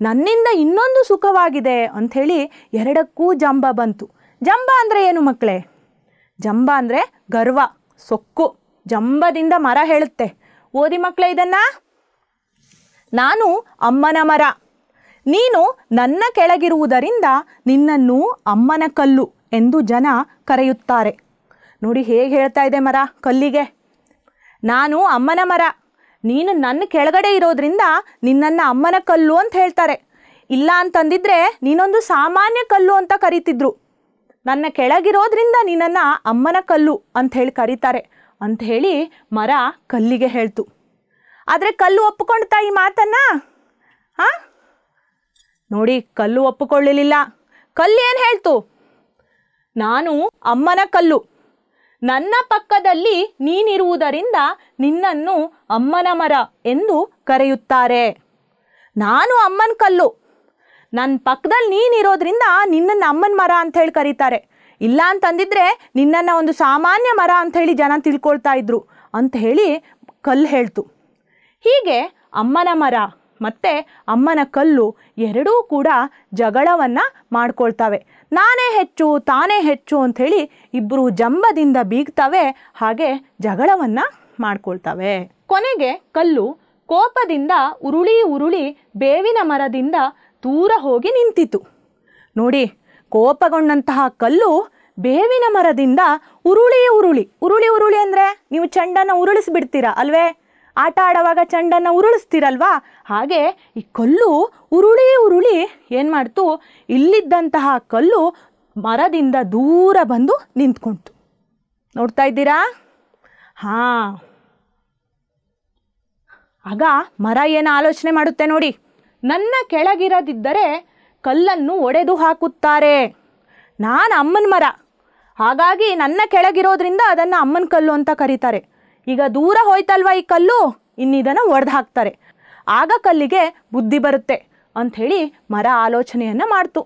[SPEAKER 1] ನನ್ನಿಂದ ಇನ್ನೊಂದು ಸುಖವಾಗಿದೆ ಅಂಥೇಳಿ ಎರಡಕ್ಕೂ ಜಂಬ ಬಂತು ಜಂಬ ಅಂದರೆ ಏನು ಮಕ್ಕಳೇ ಜಂಬ ಅಂದರೆ ಗರ್ವ ಸೊಕ್ಕು ಜಂಬದಿಂದ ಮರ ಹೇಳುತ್ತೆ ಓದಿ ಮಕ್ಕಳೇ ಇದನ್ನು ನಾನು ಅಮ್ಮನ ಮರ ನೀನು ನನ್ನ ಕೆಳಗಿರುವುದರಿಂದ ನಿನ್ನನ್ನು ಅಮ್ಮನ ಕಲ್ಲು ಎಂದು ಜನ ಕರೆಯುತ್ತಾರೆ ನೋಡಿ ಹೇಗೆ ಹೇಳ್ತಾ ಇದೆ ಮರ ಕಲ್ಲಿಗೆ ನಾನು ಅಮ್ಮನ ಮರ ನೀನು ನನ್ನ ಕೆಳಗಡೆ ಇರೋದ್ರಿಂದ ನಿನ್ನನ್ನು ಅಮ್ಮನ ಕಲ್ಲು ಅಂತ ಹೇಳ್ತಾರೆ ಇಲ್ಲ ಅಂತಂದಿದ್ರೆ ನೀನೊಂದು ಸಾಮಾನ್ಯ ಕಲ್ಲು ಅಂತ ಕರೀತಿದ್ರು ನನ್ನ ಕೆಳಗಿರೋದ್ರಿಂದ ನಿನ್ನನ್ನು ಅಮ್ಮನ ಕಲ್ಲು ಅಂತ ಹೇಳಿ ಕರೀತಾರೆ ಅಂತ ಹೇಳಿ ಮರ ಕಲ್ಲಿಗೆ ಹೇಳ್ತು ಆದರೆ ಕಲ್ಲು ಒಪ್ಪಿಕೊಂಡ್ತಾ ಈ ಮಾತನ್ನ ಹಾಂ ನೋಡಿ ಕಲ್ಲು ಒಪ್ಪಿಕೊಳ್ಳಲಿಲ್ಲ ಕಲ್ಲು ಏನು ಹೇಳ್ತು ನಾನು ಅಮ್ಮನ ಕಲ್ಲು ನನ್ನ ಪಕ್ಕದಲ್ಲಿ ನೀನಿರುವುದರಿಂದ ನಿನ್ನನ್ನು ಅಮ್ಮನ ಮರ ಎಂದು ಕರೆಯುತ್ತಾರೆ ನಾನು ಅಮ್ಮನ ಕಲ್ಲು ನನ್ನ ಪಕ್ಕದಲ್ಲಿ ನೀನಿರೋದ್ರಿಂದ ನಿನ್ನನ್ನು ಅಮ್ಮನ ಮರ ಅಂತ ಹೇಳಿ ಕರೀತಾರೆ ಇಲ್ಲ ಅಂತಂದಿದ್ರೆ ನಿನ್ನನ್ನು ಒಂದು ಸಾಮಾನ್ಯ ಮರ ಅಂಥೇಳಿ ಜನ ತಿಳ್ಕೊಳ್ತಾ ಇದ್ರು ಅಂತ ಹೇಳಿ ಕಲ್ಲು ಹೇಳ್ತು ಹೀಗೆ ಅಮ್ಮನ ಮರ ಮತ್ತು ಅಮ್ಮನ ಕಲ್ಲು ಎರಡೂ ಕೂಡ ಜಗಳವನ್ನು ಮಾಡ್ಕೊಳ್ತವೆ ನಾನೇ ಹೆಚ್ಚು ತಾನೇ ಹೆಚ್ಚು ಅಂಥೇಳಿ ಇಬ್ಬರು ಜಂಬದಿಂದ ಬೀಗ್ತವೆ ಹಾಗೆ ಜಗಳವನ್ನು ಮಾಡ್ಕೊಳ್ತವೆ ಕೊನೆಗೆ ಕಲ್ಲು ಕೋಪದಿಂದ ಉರುಳಿ ಉರುಳಿ ಬೇವಿನ ಮರದಿಂದ ದೂರ ಹೋಗಿ ನಿಂತಿತು ನೋಡಿ ಕೋಪಗೊಂಡಂತಹ ಕಲ್ಲು ಬೇವಿನ ಮರದಿಂದ ಉರುಳಿ ಉರುಳಿ ಉರುಳಿ ಉರುಳಿ ಅಂದರೆ ನೀವು ಚೆಂಡನ್ನು ಉರುಳಿಸಿಬಿಡ್ತೀರಾ ಅಲ್ವೇ ಆಟ ಆಡುವಾಗ ಚೆಂಡನ್ನು ಉರುಳಿಸ್ತಿರಲ್ವಾ ಹಾಗೆ ಈ ಕಲ್ಲು ಉರುಳಿ ಉರುಳಿ ಏನು ಮಾಡ್ತು ಇಲ್ಲಿದ್ದಂತಹ ಕಲ್ಲು ಮರದಿಂದ ದೂರ ಬಂದು ನಿಂತ್ಕೊಂತು ನೋಡ್ತಾ ಇದ್ದೀರಾ ಹಾಂ ಆಗ ಮರ ಏನು ಆಲೋಚನೆ ಮಾಡುತ್ತೆ ನೋಡಿ ನನ್ನ ಕೆಳಗಿರದಿದ್ದರೆ ಕಲ್ಲನ್ನು ಒಡೆದು ಹಾಕುತ್ತಾರೆ ನಾನು ಅಮ್ಮನ ಮರ ಹಾಗಾಗಿ ನನ್ನ ಕೆಳಗಿರೋದ್ರಿಂದ ಅದನ್ನು ಅಮ್ಮನ ಕಲ್ಲು ಅಂತ ಕರೀತಾರೆ ಈಗ ದೂರ ಹೋಯ್ತಲ್ವ ಈ ಕಲ್ಲು ಇನ್ನಿದನ್ನು ಒಡೆದು ಹಾಕ್ತಾರೆ ಆಗ ಕಲ್ಲಿಗೆ ಬುದ್ಧಿ ಬರುತ್ತೆ ಅಂಥೇಳಿ ಮರ ಆಲೋಚನೆಯನ್ನು ಮಾಡ್ತು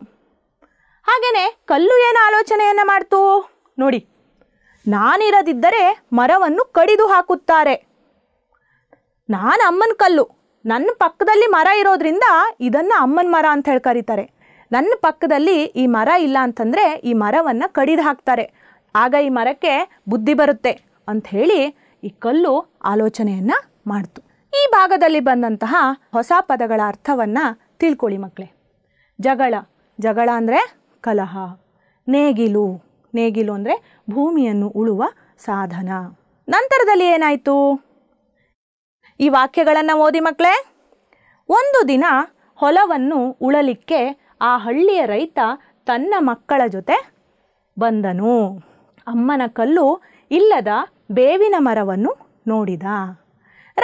[SPEAKER 1] ಹಾಗೆಯೇ ಕಲ್ಲು ಏನು ಆಲೋಚನೆಯನ್ನು ಮಾಡ್ತು ನೋಡಿ ನಾನಿರದಿದ್ದರೆ ಮರವನ್ನು ಕಡಿದು ಹಾಕುತ್ತಾರೆ ನಾನು ಅಮ್ಮನ ಕಲ್ಲು ನನ್ನ ಪಕ್ಕದಲ್ಲಿ ಮರ ಇರೋದ್ರಿಂದ ಇದನ್ನು ಅಮ್ಮನ ಮರ ಅಂತ ಹೇಳಿ ಕರೀತಾರೆ ನನ್ನ ಪಕ್ಕದಲ್ಲಿ ಈ ಮರ ಇಲ್ಲ ಅಂತಂದರೆ ಈ ಮರವನ್ನು ಕಡಿದು ಹಾಕ್ತಾರೆ ಆಗ ಈ ಮರಕ್ಕೆ ಬುದ್ಧಿ ಬರುತ್ತೆ ಅಂಥೇಳಿ ಈ ಕಲ್ಲು ಆಲೋಚನೆಯನ್ನು ಮಾಡ್ತು ಈ ಭಾಗದಲ್ಲಿ ಬಂದಂತಹ ಹೊಸ ಪದಗಳ ಅರ್ಥವನ್ನು ತಿಳ್ಕೊಳ್ಳಿ ಮಕ್ಕಳೇ ಜಗಳ ಜಗಳ ಅಂದರೆ ಕಲಹ ನೇಗಿಲು ನೇಗಿಲು ಅಂದರೆ ಭೂಮಿಯನ್ನು ಉಳುವ ಸಾಧನ ನಂತರದಲ್ಲಿ ಏನಾಯಿತು ಈ ವಾಕ್ಯಗಳನ್ನು ಓದಿ ಮಕ್ಕಳೇ ಒಂದು ದಿನ ಹೊಲವನ್ನು ಉಳಲಿಕ್ಕೆ ಆ ಹಳ್ಳಿಯ ರೈತ ತನ್ನ ಮಕ್ಕಳ ಜೊತೆ ಬಂದನು ಅಮ್ಮನ ಕಲ್ಲು ಇಲ್ಲದ ಬೇವಿನ ಮರವನ್ನು ನೋಡಿದ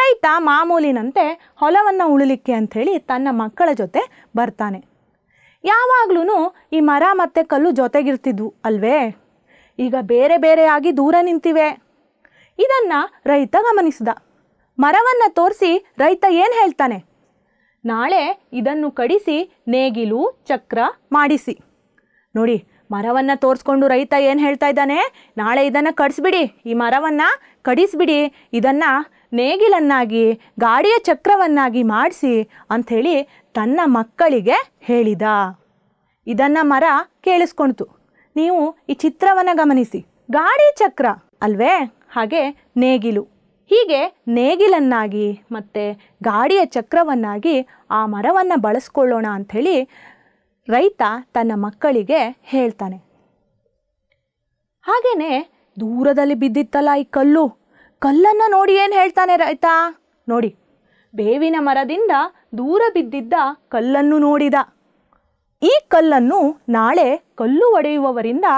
[SPEAKER 1] ರೈತ ಮಾಮೂಲಿನಂತೆ ಹೊಲವನ್ನು ಉಳಲಿಕ್ಕೆ ಅಂಥೇಳಿ ತನ್ನ ಮಕ್ಕಳ ಜೊತೆ ಬರ್ತಾನೆ ಯಾವಾಗ್ಲೂ ಈ ಮರ ಮತ್ತು ಕಲ್ಲು ಜೊತೆಗಿರ್ತಿದ್ವು ಅಲ್ವೇ ಈಗ ಬೇರೆ ಬೇರೆಯಾಗಿ ದೂರ ನಿಂತಿವೆ ಇದನ್ನು ರೈತ ಗಮನಿಸಿದ ಮರವನ್ನು ತೋರಿಸಿ ರೈತ ಏನು ಹೇಳ್ತಾನೆ ನಾಳೆ ಇದನ್ನು ಕಡಿಸಿ ನೇಗಿಲು ಚಕ್ರ ಮಾಡಿಸಿ ನೋಡಿ ಮರವನ್ನು ತೋರಿಸ್ಕೊಂಡು ರೈತ ಏನು ಹೇಳ್ತಾ ಇದ್ದಾನೆ ನಾಳೆ ಇದನ್ನು ಕಡಿಸ್ಬಿಡಿ ಈ ಮರವನ್ನು ಕಡಿಸ್ಬಿಡಿ ಇದನ್ನು ನೇಗಿಲನ್ನಾಗಿ ಗಾಡಿಯ ಚಕ್ರವನ್ನಾಗಿ ಮಾಡಿಸಿ ಅಂಥೇಳಿ ತನ್ನ ಮಕ್ಕಳಿಗೆ ಹೇಳಿದ ಇದನ್ನು ಮರ ಕೇಳಿಸ್ಕೊಳ್ತು ನೀವು ಈ ಚಿತ್ರವನ್ನು ಗಮನಿಸಿ ಗಾಡಿ ಚಕ್ರ ಅಲ್ವೇ ಹಾಗೆ ನೇಗಿಲು ಹೀಗೆ ನೇಗಿಲನ್ನಾಗಿ ಮತ್ತು ಗಾಡಿಯ ಚಕ್ರವನ್ನಾಗಿ ಆ ಮರವನ್ನು ಬಳಸ್ಕೊಳ್ಳೋಣ ಅಂಥೇಳಿ ರೈತ ತನ್ನ ಮಕ್ಕಳಿಗೆ ಹೇಳ್ತಾನೆ ಹಾಗೇನೆ ದೂರದಲ್ಲಿ ಬಿದ್ದಿತ್ತಲ್ಲ ಈ ಕಲ್ಲು ಕಲ್ಲನ್ನು ನೋಡಿ ಏನು ಹೇಳ್ತಾನೆ ರೈತ ನೋಡಿ ಬೇವಿನ ಮರದಿಂದ ದೂರ ಬಿದ್ದಿದ್ದ ಕಲ್ಲನ್ನು ನೋಡಿದ ಈ ಕಲ್ಲನ್ನು ನಾಳೆ ಕಲ್ಲು ಒಡೆಯುವವರಿಂದ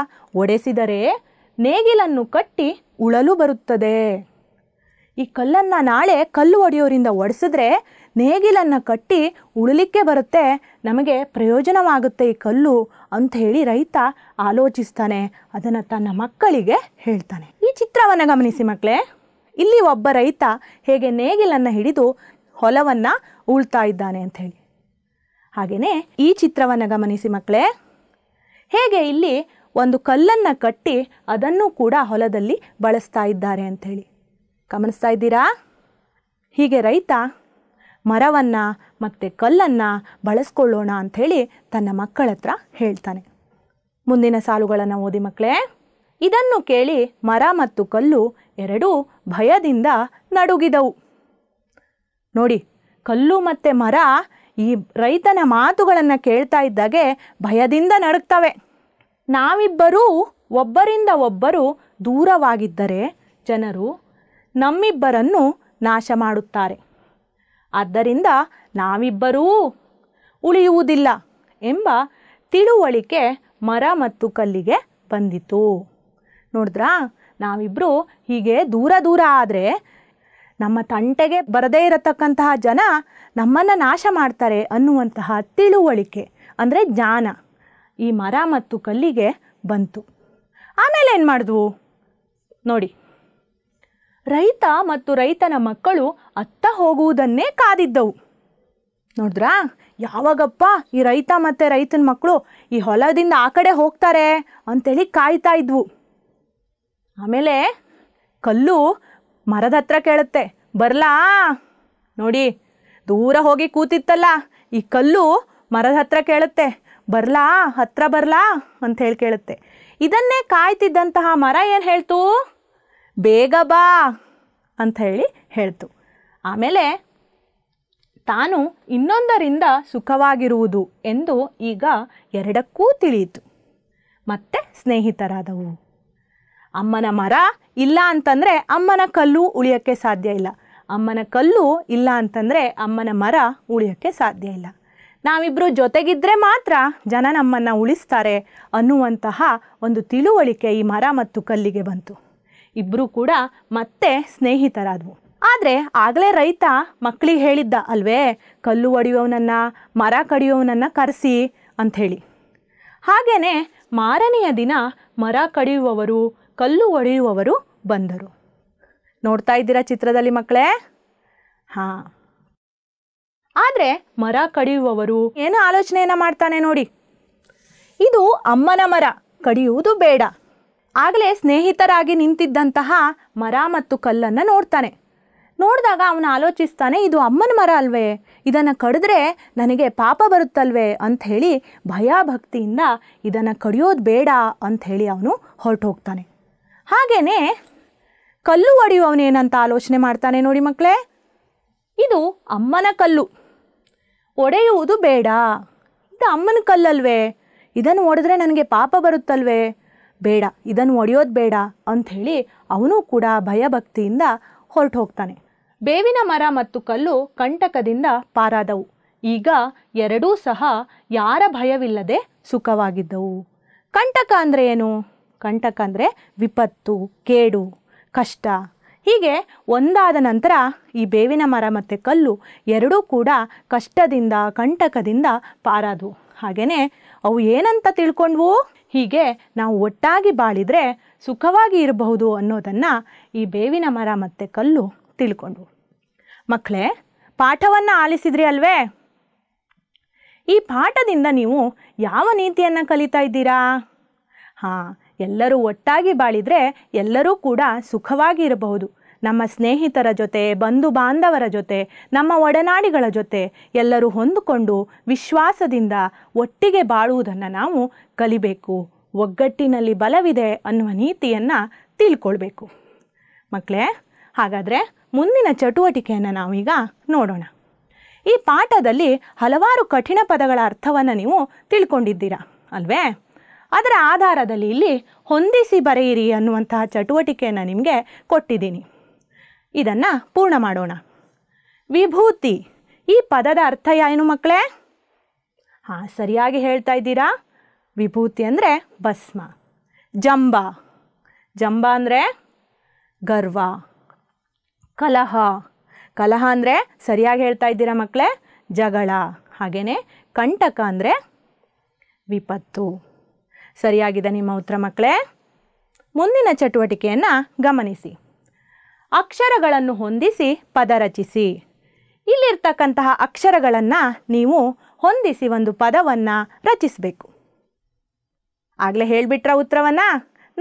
[SPEAKER 1] ಒಡೆಸಿದರೆ ನೇಗಿಲನ್ನು ಕಟ್ಟಿ ಉಳಲು ಬರುತ್ತದೆ ಈ ಕಲ್ಲನ್ನು ನಾಳೆ ಕಲ್ಲು ಒಡೆಯೋರಿಂದ ಒಡೆಸಿದ್ರೆ ನೇಗಿಲನ್ನು ಕಟ್ಟಿ ಉಳಲಿಕ್ಕೆ ಬರುತ್ತೆ ನಮಗೆ ಪ್ರಯೋಜನವಾಗುತ್ತೆ ಈ ಕಲ್ಲು ಅಂತ ಹೇಳಿ ರೈತ ಆಲೋಚಿಸ್ತಾನೆ ಅದನ್ನು ತನ್ನ ಮಕ್ಕಳಿಗೆ ಹೇಳ್ತಾನೆ ಈ ಚಿತ್ರವನ್ನು ಗಮನಿಸಿ ಮಕ್ಕಳೇ ಇಲ್ಲಿ ಒಬ್ಬ ರೈತ ಹೇಗೆ ನೇಗಿಲನ್ನು ಹಿಡಿದು ಹೊಲವನ್ನು ಉಳ್ತಾ ಇದ್ದಾನೆ ಅಂತ ಹೇಳಿ ಹಾಗೆಯೇ ಈ ಚಿತ್ರವನ್ನು ಗಮನಿಸಿ ಮಕ್ಕಳೇ ಹೇಗೆ ಇಲ್ಲಿ ಒಂದು ಕಲ್ಲನ್ನು ಕಟ್ಟಿ ಅದನ್ನು ಕೂಡ ಹೊಲದಲ್ಲಿ ಬಳಸ್ತಾ ಇದ್ದಾರೆ ಅಂಥೇಳಿ ಗಮನಿಸ್ತಾ ಇದ್ದೀರಾ ಹೀಗೆ ರೈತ ಮರವನ್ನು ಮತ್ತು ಕಲ್ಲನ್ನು ಬಳಸ್ಕೊಳ್ಳೋಣ ಅಂಥೇಳಿ ತನ್ನ ಮಕ್ಕಳ ಹತ್ರ ಹೇಳ್ತಾನೆ ಮುಂದಿನ ಸಾಲುಗಳನ್ನು ಓದಿ ಮಕ್ಕಳೇ ಇದನ್ನು ಕೇಳಿ ಮರ ಮತ್ತು ಕಲ್ಲು ಎರಡೂ ಭಯದಿಂದ ನಡುಗಿದವು ನೋಡಿ ಕಲ್ಲು ಮತ್ತು ಮರ ಈ ರೈತನ ಮಾತುಗಳನ್ನು ಕೇಳ್ತಾ ಇದ್ದಾಗೆ ಭಯದಿಂದ ನಡುಗ್ತವೆ ನಾವಿಬ್ಬರೂ ಒಬ್ಬರಿಂದ ಒಬ್ಬರು ದೂರವಾಗಿದ್ದರೆ ಜನರು ನಮ್ಮಿಬ್ಬರನ್ನು ನಾಶ ಮಾಡುತ್ತಾರೆ ಆದ್ದರಿಂದ ನಾವಿಬ್ಬರೂ ಉಳಿಯುವುದಿಲ್ಲ ಎಂಬ ತಿಳುವಳಿಕೆ ಮರ ಮತ್ತು ಕಲ್ಲಿಗೆ ಬಂದಿತು ನೋಡಿದ್ರಾ ನಾವಿಬ್ಬರು ಹೀಗೆ ದೂರ ದೂರ ಆದರೆ ನಮ್ಮ ತಂಟೆಗೆ ಬರದೇ ಇರತಕ್ಕಂತಹ ಜನ ನಮ್ಮನ್ನು ನಾಶ ಮಾಡ್ತಾರೆ ಅನ್ನುವಂತಹ ತಿಳುವಳಿಕೆ ಅಂದರೆ ಜ್ಞಾನ ಈ ಮರ ಮತ್ತು ಕಲ್ಲಿಗೆ ಬಂತು ಆಮೇಲೆ ಏನು ಮಾಡಿದ್ವು ನೋಡಿ ರೈತ ಮತ್ತು ರೈತನ ಮಕ್ಕಳು ಅತ್ತ ಹೋಗುವುದನ್ನೇ ಕಾದಿದ್ದವು ನೋಡಿದ್ರಾ ಯಾವಾಗಪ್ಪ ಈ ರೈತ ಮತ್ತು ರೈತನ ಮಕ್ಕಳು ಈ ಹೊಲದಿಂದ ಆ ಕಡೆ ಹೋಗ್ತಾರೆ ಅಂತೇಳಿ ಕಾಯ್ತಾ ಇದ್ವು ಆಮೇಲೆ ಕಲ್ಲು ಮರದ ಹತ್ರ ಕೇಳುತ್ತೆ ಬರಲಾ ನೋಡಿ ದೂರ ಹೋಗಿ ಕೂತಿತ್ತಲ್ಲ ಈ ಕಲ್ಲು ಮರದ ಹತ್ರ ಕೇಳುತ್ತೆ ಬರಲಾ ಹತ್ರ ಬರಲಾ ಅಂತ ಹೇಳಿ ಕೇಳುತ್ತೆ ಇದನ್ನೇ ಕಾಯ್ತಿದ್ದಂತಹ ಮರ ಏನು ಹೇಳ್ತು ಬೇಗ ಬಾ ಅಂತ ಹೇಳಿ ಹೇಳ್ತು ಆಮೇಲೆ ತಾನು ಇನ್ನೊಂದರಿಂದ ಸುಖವಾಗಿರುವುದು ಎಂದು ಈಗ ಎರಡಕ್ಕೂ ತಿಳಿಯಿತು ಮತ್ತೆ ಸ್ನೇಹಿತರಾದವು ಅಮ್ಮನ ಮರ ಇಲ್ಲ ಅಂತಂದರೆ ಅಮ್ಮನ ಕಲ್ಲು ಉಳಿಯೋಕ್ಕೆ ಸಾಧ್ಯ ಇಲ್ಲ ಅಮ್ಮನ ಕಲ್ಲು ಇಲ್ಲ ಅಂತಂದರೆ ಅಮ್ಮನ ಮರ ಉಳಿಯೋಕ್ಕೆ ಸಾಧ್ಯ ಇಲ್ಲ ನಾವಿಬ್ಬರು ಜೊತೆಗಿದ್ದರೆ ಮಾತ್ರ ಜನ ನಮ್ಮನ್ನು ಉಳಿಸ್ತಾರೆ ಅನ್ನುವಂತಹ ಒಂದು ತಿಳುವಳಿಕೆ ಈ ಮರ ಮತ್ತು ಕಲ್ಲಿಗೆ ಬಂತು ಇಬ್ಬರೂ ಕೂಡ ಮತ್ತೆ ಸ್ನೇಹಿತರಾದವು ಆದರೆ ಆಗಲೇ ರೈತ ಮಕ್ಕಳಿಗೆ ಹೇಳಿದ್ದ ಅಲ್ವೇ ಕಲ್ಲು ಒಡೆಯೋವನನ್ನು ಮರ ಕಡಿಯುವವನನ್ನು ಕರೆಸಿ ಅಂಥೇಳಿ ಹಾಗೇ ಮಾರನೆಯ ದಿನ ಮರ ಕಡಿಯುವವರು ಕಲ್ಲು ಒಡೆಯುವವರು ಬಂದರು ನೋಡ್ತಾ ಇದ್ದೀರಾ ಚಿತ್ರದಲ್ಲಿ ಮಕ್ಕಳೇ ಹಾಂ ಆದರೆ ಮರ ಕಡಿಯುವವರು ಏನು ಆಲೋಚನೆಯನ್ನು ಮಾಡ್ತಾನೆ ನೋಡಿ ಇದು ಅಮ್ಮನ ಮರ ಕಡಿಯುವುದು ಬೇಡ ಆಗಲೇ ಸ್ನೇಹಿತರಾಗಿ ನಿಂತಿದ್ದಂತಹ ಮರ ಮತ್ತು ಕಲ್ಲನ್ನು ನೋಡ್ತಾನೆ ನೋಡಿದಾಗ ಅವನು ಆಲೋಚಿಸ್ತಾನೆ ಇದು ಅಮ್ಮನ ಮರ ಅಲ್ವೇ ಇದನ್ನು ಕಡಿದ್ರೆ ನನಗೆ ಪಾಪ ಬರುತ್ತಲ್ವೇ ಅಂಥೇಳಿ ಭಯ ಭಕ್ತಿಯಿಂದ ಇದನ್ನು ಕಡಿಯೋದು ಬೇಡ ಅಂಥೇಳಿ ಅವನು ಹೊರಟು ಹೋಗ್ತಾನೆ ಹಾಗೆಯೇ ಕಲ್ಲು ಒಡೆಯುವವನೇನಂತ ಆಲೋಚನೆ ಮಾಡ್ತಾನೆ ನೋಡಿ ಮಕ್ಕಳೇ ಇದು ಅಮ್ಮನ ಕಲ್ಲು ಒಡೆಯುವುದು ಬೇಡ ಇದು ಅಮ್ಮನ ಕಲ್ಲಲ್ವೇ ಇದನ್ನು ಒಡೆದ್ರೆ ನನಗೆ ಪಾಪ ಬರುತ್ತಲ್ವೇ ಬೇಡ ಇದನ್ನು ಒಡೆಯೋದು ಬೇಡ ಅಂಥೇಳಿ ಅವನು ಕೂಡ ಭಯಭಕ್ತಿಯಿಂದ ಹೊರಟು ಹೋಗ್ತಾನೆ ಬೇವಿನ ಮರ ಮತ್ತು ಕಲ್ಲು ಕಂಟಕದಿಂದ ಪಾರಾದವು ಈಗ ಎರಡೂ ಸಹ ಯಾರ ಭಯವಿಲ್ಲದೆ ಸುಖವಾಗಿದ್ದವು ಕಂಟಕ ಅಂದರೆ ಏನು ಕಂಟಕ ಅಂದರೆ ವಿಪತ್ತು ಕೇಡು ಕಷ್ಟ ಹೀಗೆ ಒಂದಾದ ನಂತರ ಈ ಬೇವಿನ ಮರ ಮತ್ತು ಕಲ್ಲು ಎರಡೂ ಕೂಡ ಕಷ್ಟದಿಂದ ಕಂಟಕದಿಂದ ಪಾರಾದವು ಹಾಗೆಯೇ ಅವು ಏನಂತ ತಿಳ್ಕೊಂಡ್ವು ಹೀಗೆ ನಾವು ಒಟ್ಟಾಗಿ ಬಾಳಿದರೆ ಸುಖವಾಗಿ ಇರಬಹುದು ಅನ್ನೋದನ್ನು ಈ ಬೇವಿನ ಮರ ಮತ್ತು ಕಲ್ಲು ತಿಳ್ಕೊಂಡು ಮಕ್ಕಳೇ ಪಾಠವನ್ನು ಆಲಿಸಿದ್ರಿ ಅಲ್ವೇ ಈ ಪಾಠದಿಂದ ನೀವು ಯಾವ ನೀತಿಯನ್ನು ಕಲಿತಾ ಇದ್ದೀರಾ ಹಾಂ ಎಲ್ಲರೂ ಒಟ್ಟಾಗಿ ಬಾಳಿದರೆ ಎಲ್ಲರೂ ಕೂಡ ಸುಖವಾಗಿ ಇರಬಹುದು ನಮ್ಮ ಸ್ನೇಹಿತರ ಜೊತೆ ಬಂಧು ಬಾಂಧವರ ಜೊತೆ ನಮ್ಮ ಒಡನಾಡಿಗಳ ಜೊತೆ ಎಲ್ಲರೂ ಹೊಂದಿಕೊಂಡು ವಿಶ್ವಾಸದಿಂದ ಒಟ್ಟಿಗೆ ಬಾಳುವುದನ್ನು ನಾವು ಕಲಿಬೇಕು ಒಗ್ಗಟ್ಟಿನಲ್ಲಿ ಬಲವಿದೆ ಅನ್ನುವ ನೀತಿಯನ್ನು ತಿಳ್ಕೊಳ್ಬೇಕು ಮಕ್ಕಳೇ ಹಾಗಾದರೆ ಮುಂದಿನ ಚಟುವಟಿಕೆಯನ್ನು ನಾವೀಗ ನೋಡೋಣ ಈ ಪಾಠದಲ್ಲಿ ಹಲವಾರು ಕಠಿಣ ಪದಗಳ ಅರ್ಥವನ್ನು ನೀವು ತಿಳ್ಕೊಂಡಿದ್ದೀರಾ ಅಲ್ವೇ ಅದರ ಆಧಾರದಲ್ಲಿ ಇಲ್ಲಿ ಹೊಂದಿಸಿ ಬರೆಯಿರಿ ಅನ್ನುವಂತಹ ಚಟುವಟಿಕೆಯನ್ನು ನಿಮಗೆ ಕೊಟ್ಟಿದ್ದೀನಿ ಇದನ್ನು ಪೂರ್ಣ ಮಾಡೋಣ ವಿಭೂತಿ ಈ ಪದದ ಅರ್ಥ ಏನು ಮಕ್ಕಳೇ ಹಾಂ ಸರಿಯಾಗಿ ಹೇಳ್ತಾ ಇದ್ದೀರಾ ವಿಭೂತಿ ಅಂದರೆ ಭಸ್ಮ ಜಂಬ ಜಂಬ ಅಂದರೆ ಗರ್ವ ಕಲಹ ಕಲಹ ಅಂದರೆ ಸರಿಯಾಗಿ ಹೇಳ್ತಾ ಇದ್ದೀರಾ ಮಕ್ಕಳೇ ಜಗಳ ಹಾಗೆಯೇ ಕಂಟಕ ಅಂದರೆ ವಿಪತ್ತು ಸರಿಯಾಗಿದೆ ನಿಮ್ಮ ಉತ್ತರ ಮಕ್ಕಳೇ ಮುಂದಿನ ಚಟುವಟಿಕೆಯನ್ನು ಗಮನಿಸಿ ಅಕ್ಷರಗಳನ್ನು ಹೊಂದಿಸಿ ಪದ ರಚಿಸಿ ಇಲ್ಲಿರ್ತಕ್ಕಂತಹ ಅಕ್ಷರಗಳನ್ನು ನೀವು ಹೊಂದಿಸಿ ಒಂದು ಪದವನ್ನು ರಚಿಸಬೇಕು ಆಗಲೇ ಹೇಳಿಬಿಟ್ರ ಉತ್ತರವನ್ನು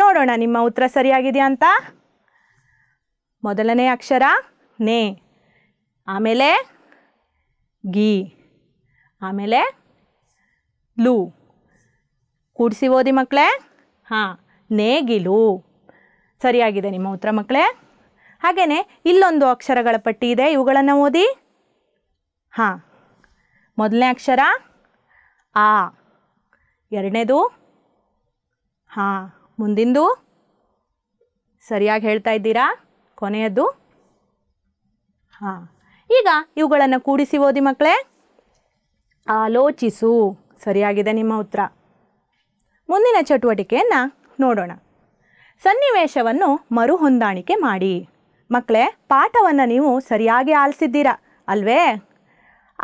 [SPEAKER 1] ನೋಡೋಣ ನಿಮ್ಮ ಉತ್ತರ ಸರಿಯಾಗಿದೆಯಾ ಅಂತ ಮೊದಲನೇ ಅಕ್ಷರ ನೇ ಆಮೇಲೆ ಗಿ ಆಮೇಲೆ ಲು ಕೂಡಿಸಿ ಓದಿ ಮಕ್ಕಳೇ ಹಾಂ ನೇಗಿಲು ಸರಿಯಾಗಿದೆ ನಿಮ್ಮ ಉತ್ತರ ಮಕ್ಕಳೇ ಹಾಗೆಯೇ ಇಲ್ಲೊಂದು ಅಕ್ಷರಗಳ ಪಟ್ಟಿ ಇದೆ ಇವುಗಳನ್ನು ಓದಿ ಹಾಂ ಮೊದಲನೇ ಅಕ್ಷರ ಆ ಎರಡನೇದು ಹಾಂ ಮುಂದಿಂದು ಸರಿಯಾಗಿ ಹೇಳ್ತಾ ಇದ್ದೀರಾ ಕೊನೆಯದ್ದು ಹಾಂ ಈಗ ಇವುಗಳನ್ನು ಕೂಡಿಸಿ ಓದಿ ಮಕ್ಕಳೇ ಆಲೋಚಿಸು ಸರಿಯಾಗಿದೆ ನಿಮ್ಮ ಉತ್ತರ ಮುಂದಿನ ಚಟುವಟಿಕೆಯನ್ನು ನೋಡೋಣ ಸನ್ನಿವೇಶವನ್ನು ಮರುಹೊಂದಾಣಿಕೆ ಮಾಡಿ ಮಕ್ಕಳೇ ಪಾಠವನ್ನು ನೀವು ಸರಿಯಾಗಿ ಆಲಿಸಿದ್ದೀರಾ ಅಲ್ವೇ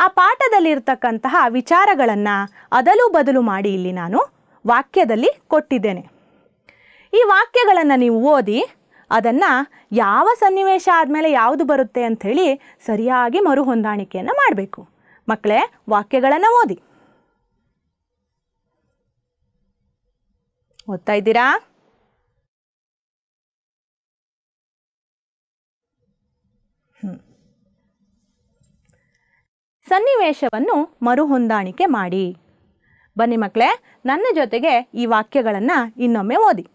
[SPEAKER 1] ಆ ಪಾಠದಲ್ಲಿರ್ತಕ್ಕಂತಹ ವಿಚಾರಗಳನ್ನು ಅದಲು ಬದಲು ಮಾಡಿ ಇಲ್ಲಿ ನಾನು ವಾಕ್ಯದಲ್ಲಿ ಕೊಟ್ಟಿದ್ದೇನೆ ಈ ವಾಕ್ಯಗಳನ್ನು ನೀವು ಓದಿ ಅದನ್ನು ಯಾವ ಸನ್ನಿವೇಶ ಆದಮೇಲೆ ಯಾವುದು ಬರುತ್ತೆ ಅಂಥೇಳಿ ಸರಿಯಾಗಿ ಮರುಹೊಂದಾಣಿಕೆಯನ್ನು ಮಾಡಬೇಕು ಮಕ್ಕಳೇ ವಾಕ್ಯಗಳನ್ನು ಓದಿ ಓದ್ತಾ ಇದ್ದೀರಾ ಸನ್ನಿವೇಶವನ್ನು ಮರುಹೊಂದಾಣಿಕೆ ಮಾಡಿ ಬನ್ನಿ ಮಕ್ಕಳೇ ನನ್ನ ಜೊತೆಗೆ ಈ ವಾಕ್ಯಗಳನ್ನು ಇನ್ನೊಮ್ಮೆ ಓದಿ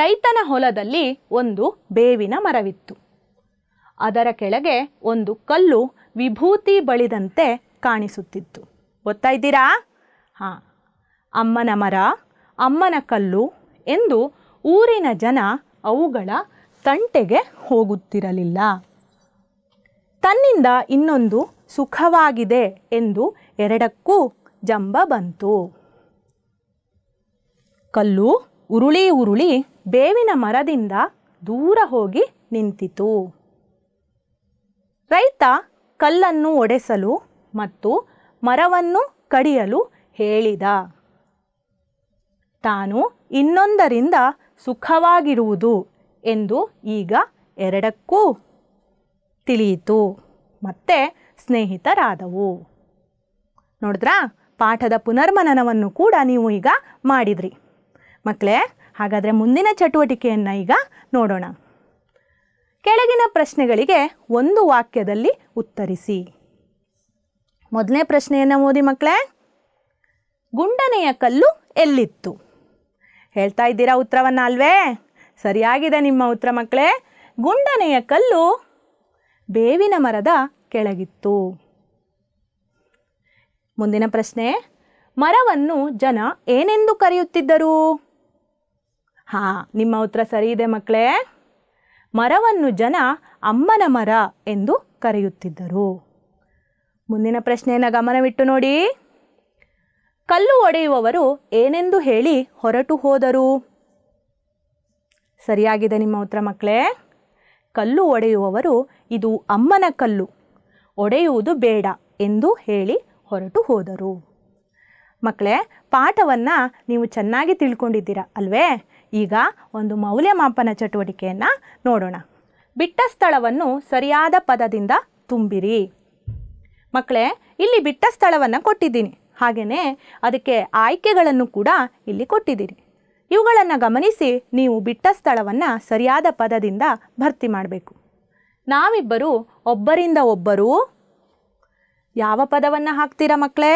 [SPEAKER 1] ರೈತನ ಹೊಲದಲ್ಲಿ ಒಂದು ಬೇವಿನ ಮರವಿತ್ತು ಅದರ ಕೆಳಗೆ ಒಂದು ಕಲ್ಲು ವಿಭೂತಿ ಬಳಿದಂತೆ ಕಾಣಿಸುತ್ತಿತ್ತು ಗೊತ್ತಾ ಇದ್ದೀರಾ ಹಾಂ ಅಮ್ಮನ ಮರ ಅಮ್ಮನ ಕಲ್ಲು ಎಂದು ಊರಿನ ಜನ ಅವುಗಳ ತಂಟೆಗೆ ಹೋಗುತ್ತಿರಲಿಲ್ಲ ತನ್ನಿಂದ ಇನ್ನೊಂದು ಸುಖವಾಗಿದೆ ಎಂದು ಎರಡಕ್ಕೂ ಜಂಬ ಬಂತು ಕಲ್ಲು ಉರುಳಿ ಉರುಳಿ ಬೇವಿನ ಮರದಿಂದ ದೂರ ಹೋಗಿ ನಿಂತಿತು ರೈತ ಕಲ್ಲನ್ನು ಒಡೆಸಲು ಮತ್ತು ಮರವನ್ನು ಕಡಿಯಲು ಹೇಳಿದ ತಾನು ಇನ್ನೊಂದರಿಂದ ಸುಖವಾಗಿರುವುದು ಎಂದು ಈಗ ಎರಡಕ್ಕೂ ತಿಳಿಯಿತು ಮತ್ತೆ ಸ್ನೇಹಿತರಾದವು ನೋಡಿದ್ರಾ ಪಾಠದ ಪುನರ್ಮನನವನ್ನು ಕೂಡ ನೀವು ಈಗ ಮಾಡಿದ್ರಿ ಮಕ್ಕಳೇ ಹಾಗಾದರೆ ಮುಂದಿನ ಚಟುವಟಿಕೆಯನ್ನು ಈಗ ನೋಡೋಣ ಕೆಳಗಿನ ಪ್ರಶ್ನೆಗಳಿಗೆ ಒಂದು ವಾಕ್ಯದಲ್ಲಿ ಉತ್ತರಿಸಿ ಮೊದಲನೇ ಪ್ರಶ್ನೆಯನ್ನು ಓದಿ ಮಕ್ಕಳೇ ಗುಂಡನೆಯ ಕಲ್ಲು ಎಲ್ಲಿತ್ತು ಹೇಳ್ತಾ ಇದ್ದೀರಾ ಉತ್ತರವನ್ನು ಅಲ್ವೇ ಸರಿಯಾಗಿದೆ ನಿಮ್ಮ ಉತ್ತರ ಮಕ್ಕಳೇ ಗುಂಡನೆಯ ಕಲ್ಲು ಬೇವಿನ ಮರದ ಕೆಳಗಿತ್ತು ಮುಂದಿನ ಪ್ರಶ್ನೆ ಮರವನ್ನು ಜನ ಏನೆಂದು ಕರೆಯುತ್ತಿದ್ದರು ಹಾ ನಿಮ್ಮ ಉತ್ತರ ಸರಿ ಇದೆ ಮಕ್ಕಳೇ ಮರವನ್ನು ಜನ ಅಮ್ಮನ ಮರ ಎಂದು ಕರೆಯುತ್ತಿದ್ದರು ಮುಂದಿನ ಪ್ರಶ್ನೆಯನ್ನು ಗಮನವಿಟ್ಟು ನೋಡಿ ಕಲ್ಲು ಒಡೆಯುವವರು ಏನೆಂದು ಹೇಳಿ ಹೊರಟು ಹೋದರು ಸರಿಯಾಗಿದೆ ನಿಮ್ಮ ಉತ್ತರ ಮಕ್ಕಳೇ ಕಲ್ಲು ಒಡೆಯುವವರು ಇದು ಅಮ್ಮನ ಕಲ್ಲು ಒಡೆಯುವುದು ಬೇಡ ಎಂದು ಹೇಳಿ ಹೊರಟು ಹೋದರು ಮಕ್ಕಳೇ ಪಾಠವನ್ನು ನೀವು ಚೆನ್ನಾಗಿ ತಿಳ್ಕೊಂಡಿದ್ದೀರ ಅಲ್ವೇ ಈಗ ಒಂದು ಮೌಲ್ಯಮಾಪನ ಚಟುವಟಿಕೆಯನ್ನು ನೋಡೋಣ ಬಿಟ್ಟ ಸ್ಥಳವನ್ನು ಸರಿಯಾದ ಪದದಿಂದ ತುಂಬಿರಿ ಮಕ್ಕಳೇ ಇಲ್ಲಿ ಬಿಟ್ಟ ಸ್ಥಳವನ್ನು ಕೊಟ್ಟಿದ್ದೀನಿ ಹಾಗೆಯೇ ಅದಕ್ಕೆ ಆಯ್ಕೆಗಳನ್ನು ಕೂಡ ಇಲ್ಲಿ ಕೊಟ್ಟಿದ್ದೀರಿ ಇವುಗಳನ್ನು ಗಮನಿಸಿ ನೀವು ಬಿಟ್ಟ ಸ್ಥಳವನ್ನು ಸರಿಯಾದ ಪದದಿಂದ ಭರ್ತಿ ಮಾಡಬೇಕು ನಾವಿಬ್ಬರು ಒಬ್ಬರಿಂದ ಒಬ್ಬರು ಯಾವ ಪದವನ್ನು ಹಾಕ್ತೀರ ಮಕ್ಕಳೇ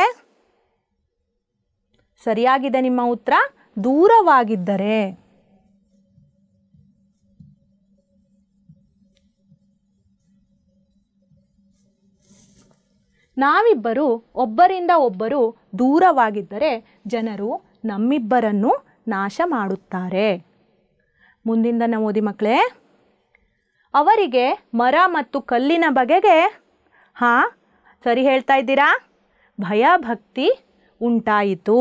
[SPEAKER 1] ಸರಿಯಾಗಿದೆ ನಿಮ್ಮ ಉತ್ತರ ದೂರವಾಗಿದ್ದರೆ ನಾವಿಬ್ಬರು ಒಬ್ಬರಿಂದ ಒಬ್ಬರು ದೂರವಾಗಿದ್ದರೆ ಜನರು ನಮ್ಮಿಬ್ಬರನ್ನು ನಾಶ ಮಾಡುತ್ತಾರೆ ಮುಂದಿಂದ ನಮೋದಿ ಮಕ್ಕಳೇ ಅವರಿಗೆ ಮರ ಮತ್ತು ಕಲ್ಲಿನ ಬಗೆಗೆ ಹಾಂ ಸರಿ ಹೇಳ್ತಾ ಇದ್ದೀರಾ ಭಯ ಭಕ್ತಿ ಉಂಟಾಯಿತು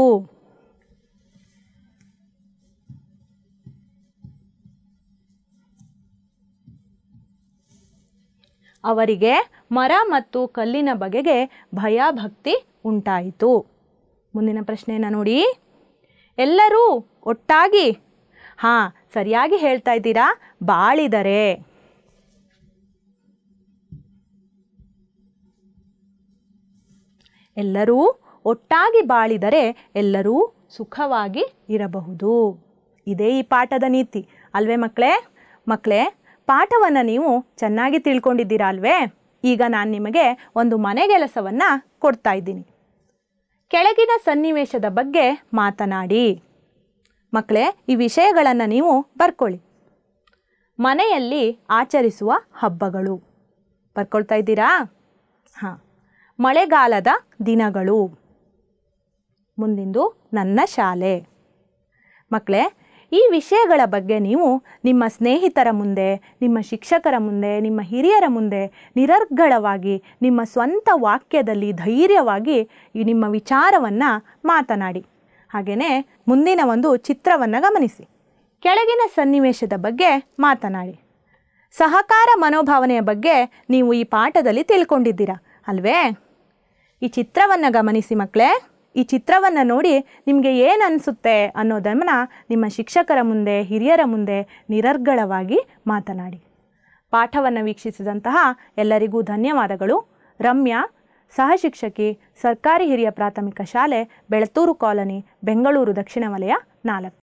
[SPEAKER 1] ಅವರಿಗೆ ಮರ ಮತ್ತು ಕಲ್ಲಿನ ಬಗೆಗೆ ಭಯ ಉಂಟಾಯಿತು ಮುಂದಿನ ಪ್ರಶ್ನೆಯನ್ನು ನೋಡಿ ಎಲ್ಲರೂ ಒಟ್ಟಾಗಿ ಹಾಂ ಸರಿಯಾಗಿ ಹೇಳ್ತಾ ಇದ್ದೀರಾ ಬಾಳಿದರೆ ಎಲ್ಲರೂ ಒಟ್ಟಾಗಿ ಬಾಳಿದರೆ ಎಲ್ಲರೂ ಸುಖವಾಗಿ ಇರಬಹುದು ಇದೇ ಈ ಪಾಠದ ನೀತಿ ಅಲ್ವೇ ಮಕ್ಕಳೇ ಮಕ್ಕಳೇ ಪಾಠವನ್ನು ನೀವು ಚೆನ್ನಾಗಿ ತಿಳ್ಕೊಂಡಿದ್ದೀರಾ ಅಲ್ವೇ ಈಗ ನಾನು ನಿಮಗೆ ಒಂದು ಮನೆಗೆಲಸವನ್ನು ಕೊಡ್ತಾ ಇದ್ದೀನಿ ಕೆಳಗಿನ ಸನ್ನಿವೇಶದ ಬಗ್ಗೆ ಮಾತನಾಡಿ ಮಕ್ಕಳೇ ಈ ವಿಷಯಗಳನ್ನು ನೀವು ಬರ್ಕೊಳ್ಳಿ ಮನೆಯಲ್ಲಿ ಆಚರಿಸುವ ಹಬ್ಬಗಳು ಬರ್ಕೊಳ್ತಾ ಇದ್ದೀರಾ ಹಾಂ ಮಳೆಗಾಲದ ದಿನಗಳು ಮುಂದಿಂದು ನನ್ನ ಶಾಲೆ ಮಕ್ಕಳೇ ಈ ವಿಷಯಗಳ ಬಗ್ಗೆ ನೀವು ನಿಮ್ಮ ಸ್ನೇಹಿತರ ಮುಂದೆ ನಿಮ್ಮ ಶಿಕ್ಷಕರ ಮುಂದೆ ನಿಮ್ಮ ಹಿರಿಯರ ಮುಂದೆ ನಿರರ್ಗಳವಾಗಿ ನಿಮ್ಮ ಸ್ವಂತ ವಾಕ್ಯದಲ್ಲಿ ಧೈರ್ಯವಾಗಿ ಈ ನಿಮ್ಮ ವಿಚಾರವನ್ನು ಮಾತನಾಡಿ ಹಾಗೆಯೇ ಮುಂದಿನ ಒಂದು ಚಿತ್ರವನ್ನು ಗಮನಿಸಿ ಕೆಳಗಿನ ಸನ್ನಿವೇಶದ ಬಗ್ಗೆ ಮಾತನಾಡಿ ಸಹಕಾರ ಮನೋಭಾವನೆಯ ಬಗ್ಗೆ ನೀವು ಈ ಪಾಠದಲ್ಲಿ ತಿಳ್ಕೊಂಡಿದ್ದೀರಾ ಅಲ್ವೇ ಈ ಚಿತ್ರವನ್ನು ಗಮನಿಸಿ ಮಕ್ಕಳೇ ಈ ಚಿತ್ರವನ್ನು ನೋಡಿ ನಿಮಗೆ ಏನು ಅನಿಸುತ್ತೆ ಅನ್ನೋದನ್ನು ನಿಮ್ಮ ಶಿಕ್ಷಕರ ಮುಂದೆ ಹಿರಿಯರ ಮುಂದೆ ನಿರರ್ಗಳವಾಗಿ ಮಾತನಾಡಿ ಪಾಠವನ್ನು ವೀಕ್ಷಿಸಿದಂತಹ ಎಲ್ಲರಿಗೂ ಧನ್ಯವಾದಗಳು ರಮ್ಯಾ ಸಹಶಿಕ್ಷಕಿ ಸರ್ಕಾರಿ ಹಿರಿಯ ಪ್ರಾಥಮಿಕ ಶಾಲೆ ಬೆಳತೂರು ಕಾಲೋನಿ ಬೆಂಗಳೂರು ದಕ್ಷಿಣ ವಲಯ ನಾಲ್ಕು